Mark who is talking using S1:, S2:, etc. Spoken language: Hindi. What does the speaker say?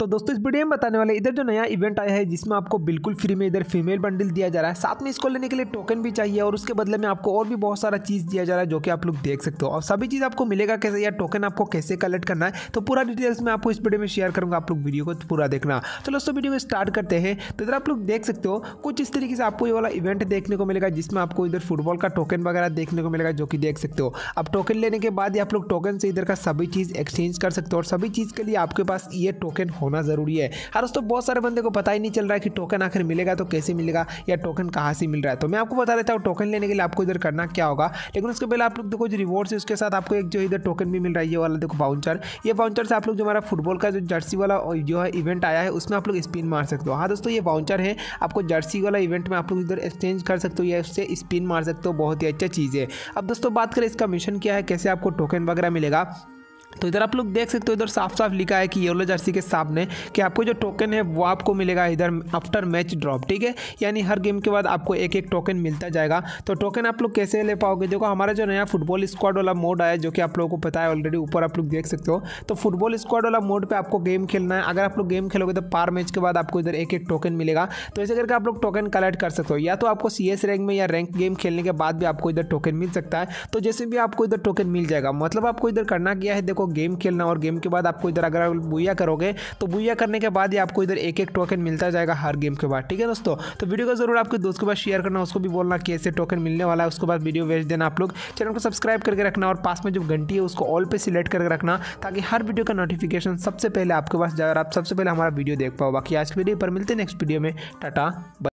S1: तो दोस्तों इस वीडियो में बताने वाले इधर जो नया इवेंट आया है जिसमें आपको बिल्कुल फ्री में इधर फीमेल बंडल दिया जा रहा है साथ में इसको लेने के लिए टोकन भी चाहिए और उसके बदले में आपको और भी बहुत सारा चीज़ दिया जा रहा है जो कि आप लोग देख सकते हो और सभी चीज़ आपको मिलेगा कैसे या टोकन आपको कैसे कलेक्ट करना है तो पूरा डिटेल्स में आपको इस वीडियो में शेयर करूँगा आप लोग वीडियो को पूरा देखना चलो तो दोस्तों वीडियो को स्टार्ट करते हैं तो इधर आप लोग देख सकते हो कुछ इस तरीके से आपको ये वाला इवेंट देखने को मिलेगा जिसमें आपको इधर फुटबॉल का टोकन वगैरह देखने को मिलेगा जो कि देख सकते हो अब टोकन लेने के बाद आप लोग टोकन से इधर का सभी चीज़ एक्सचेंज कर सकते हो और सभी चीज़ के लिए आपके पास ये टोकन होना ज़रूरी है हर दोस्तों बहुत सारे बंदे को पता ही नहीं चल रहा है कि टोकन आखिर मिलेगा तो कैसे मिलेगा या टोकन कहाँ से मिल रहा है तो मैं आपको बता देता हूँ टोकन लेने के लिए आपको इधर करना क्या होगा लेकिन उसके पहले आप लोग देखो जो रिवॉर्ड्स है उसके साथ आपको एक जो इधर टोकन भी मिल रहा है ये वाला देखो बाउंचर ये बाउंचर से आप लोग जो हमारा फुटबॉल का जो जर्सी वाला जो है इवेंट आया है उसमें आप लोग स्पिन मार सकते हो हाँ दोस्तों ये बाउंचर है आपको जर्सी वाला इवेंट में आप लोग इधर एक्सचेंज कर सकते हो या उससे स्पिन मार सकते हो बहुत ही अच्छा चीज़ है अब दोस्तों बात करें इसका मिशन क्या है कैसे आपको टोकन वगैरह मिलेगा तो इधर आप लोग देख सकते हो इधर साफ साफ लिखा है कि येलो जर्सी के सामने कि आपको जो टोकन है वो आपको मिलेगा इधर आफ्टर मैच ड्रॉप ठीक है यानी हर गेम के बाद आपको एक एक टोकन मिलता जाएगा तो टोकन आप लोग कैसे ले पाओगे देखो हमारा जो नया फुटबॉल स्क्वाड वाला मोड आया जो कि आप लोगों को पता है ऑलरेडी ऊपर आप लोग देख सकते हो तो फुटबॉल स्क्वाड वाला मोड पर आपको गेम खेलना है अगर आप लोग गेम खेलोगे तो पार मैच के बाद आपको इधर एक एक टोकन मिलेगा तो ऐसे करके आप लोग टोकन कलेक्ट कर सकते हो या तो आपको सी रैंक में या रैंक गेम खेलने के बाद भी आपको इधर टोकन मिल सकता है तो जैसे भी आपको इधर टोकन मिल जाएगा मतलब आपको इधर करना क्या है देखो आपको गेम खेलना और गेम के बाद आपको इधर अगर बुया करोगे तो बुया करने के बाद ही आपको इधर एक एक टोकन मिलता जाएगा हर गेम के बाद ठीक है दोस्तों तो वीडियो को जरूर आपके दोस्त के पास शेयर करना उसको भी बोलना कैसे टोकन मिलने वाला है उसके बाद वीडियो भेज देना आप लोग चैनल को सब्सक्राइब करके रखना और पास में जो घंटी है उसको ऑल पे सिलेक्ट करके रखना ताकि हर वीडियो का नोटिफिकेशन सबसे पहले आपके पास जाए और आप सबसे पहले हमारा वीडियो देख पाओ बाकी आज के वीडियो पर मिलते हैं नेक्स्ट वीडियो में टाटा